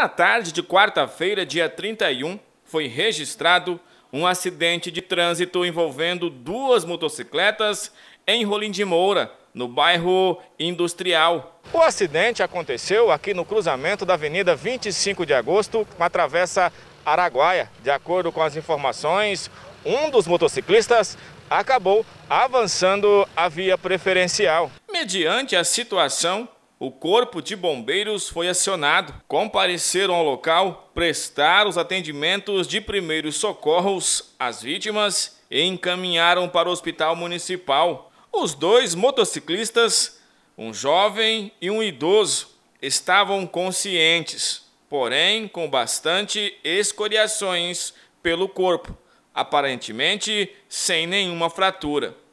Na tarde de quarta-feira, dia 31, foi registrado um acidente de trânsito envolvendo duas motocicletas em Rolim de Moura, no bairro Industrial. O acidente aconteceu aqui no cruzamento da Avenida 25 de Agosto, com a Travessa Araguaia. De acordo com as informações, um dos motociclistas acabou avançando a via preferencial. Mediante a situação, o Corpo de Bombeiros foi acionado, compareceram ao local, prestaram os atendimentos de primeiros socorros às vítimas e encaminharam para o Hospital Municipal. Os dois motociclistas, um jovem e um idoso, estavam conscientes, porém com bastante escoriações pelo corpo, aparentemente sem nenhuma fratura.